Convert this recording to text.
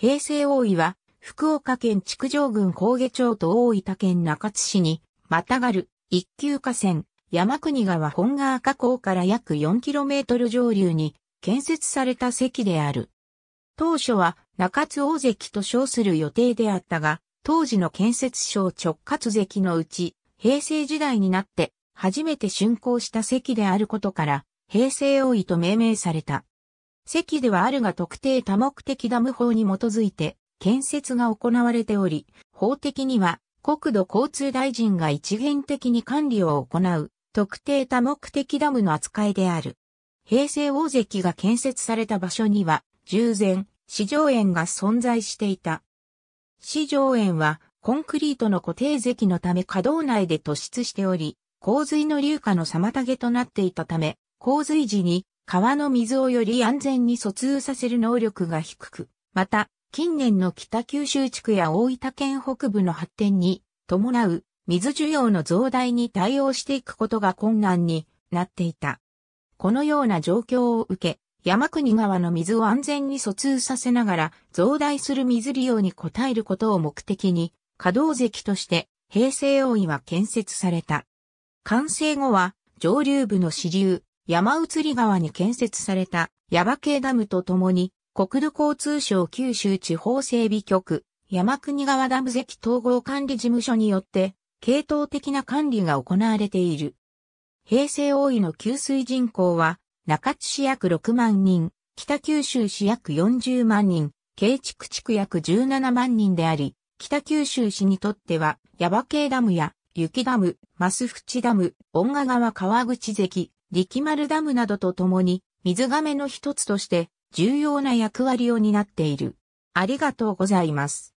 平成大井は、福岡県築城郡高下町と大分県中津市に、またがる、一級河川、山国川本川河口から約 4km 上流に、建設された席である。当初は、中津大関と称する予定であったが、当時の建設省直轄堰のうち、平成時代になって、初めて竣工した席であることから、平成大井と命名された。席ではあるが特定多目的ダム法に基づいて建設が行われており、法的には国土交通大臣が一元的に管理を行う特定多目的ダムの扱いである。平成大関が建設された場所には、従前、四条園が存在していた。四条園は、コンクリートの固定石のため稼働内で突出しており、洪水の流下の妨げとなっていたため、洪水時に川の水をより安全に疎通させる能力が低く、また、近年の北九州地区や大分県北部の発展に伴う水需要の増大に対応していくことが困難になっていた。このような状況を受け、山国川の水を安全に疎通させながら増大する水利用に応えることを目的に、稼働石として平成王位は建設された。完成後は上流部の支流、山移り川に建設された耶馬渓ダムとともに、国土交通省九州地方整備局、山国川ダム関統合管理事務所によって、系統的な管理が行われている。平成大井の給水人口は、中津市約6万人、北九州市約40万人、慶畜地区約17万人であり、北九州市にとっては、耶馬渓ダムや、雪ダム、増淵ダム、恩賀川川口関、力丸ダムなどと共に水亀の一つとして重要な役割を担っている。ありがとうございます。